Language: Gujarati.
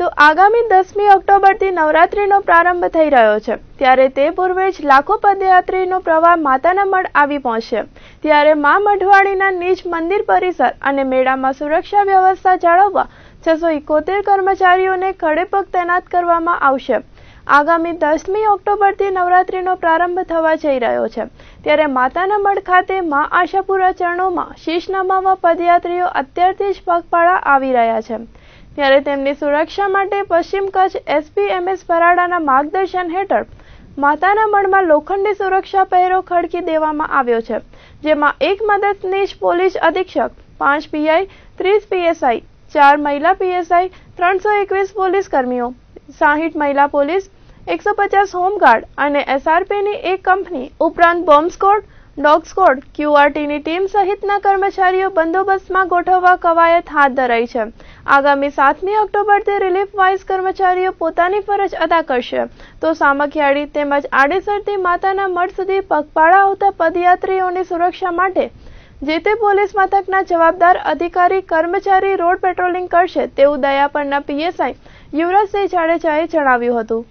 તો આગામી દસમી ઓક્ટોબરથી નવરાત્રિનો પ્રારંભ થઈ રહ્યો છે ત્યારે તે પૂર્વે જ લાખો પદયાત્રીનો પ્રવાહ માતાના મઢ આવી પહોંચશે ત્યારે મા મઢવાડીના નીચ મંદિર પરિસર અને મેળામાં સુરક્ષા વ્યવસ્થા જાળવવા છસો ઇકોતેર કર્મચારીઓને ખડેપગ તૈનાત કરવામાં આવશે આગામી દસમી ઓક્ટોબરથી નવરાત્રિનો પ્રારંભ થવા જઈ રહ્યો છે ત્યારે માતાના મઢ ખાતે મા આશાપુરા ચરણોમાં શીશ નમાવા પદયાત્રીઓ અત્યારથી જ પગપાળા આવી રહ્યા છે ત્યારે તેમની સુરક્ષા માટે પશ્ચિમ કચ્છ એસપીએમએસ એમ માર્ગદર્શન હેઠળ માતાના મણમાં લોખંડી સુરક્ષા પહેરો ખડકી દેવામાં આવ્યો છે જેમાં એક મદદનીશ પોલીસ અધિક્ષક પાંચ પીઆઈ ત્રીસ પીએસઆઈ ચાર મહિલા પીએસઆઈ ત્રણસો એકવીસ પોલીસ કર્મીઓ સાહીઠ મહિલા પોલીસ એકસો પચાસ હોમગાર્ડ અને એસઆરપીની એક કંપની ઉપરાંત બોમ્બ સ્કોડ ડોગ સ્કોડ ક્યુઆરટીની ટીમ સહિતના કર્મચારીઓ બંદોબસ્તમાં ગોઠવવા કવાયત હાથ ધરાઈ છે આગામી સાતમી ઓક્ટોબરથી રિલીફ વાઇઝ કર્મચારીઓ પોતાની ફરજ અદા કરશે તો સામખિયાળી તેમજ આડેસરથી માતાના મઠ સુધી પગપાળા આવતા પદયાત્રીઓની સુરક્ષા માટે જે તે પોલીસ મથકના જવાબદાર અધિકારી કર્મચારી રોડ પેટ્રોલિંગ કરશે તેવું દયાપરના પીએસઆઈ યુવરાજસિંહ જાડેજાએ જણાવ્યું હતું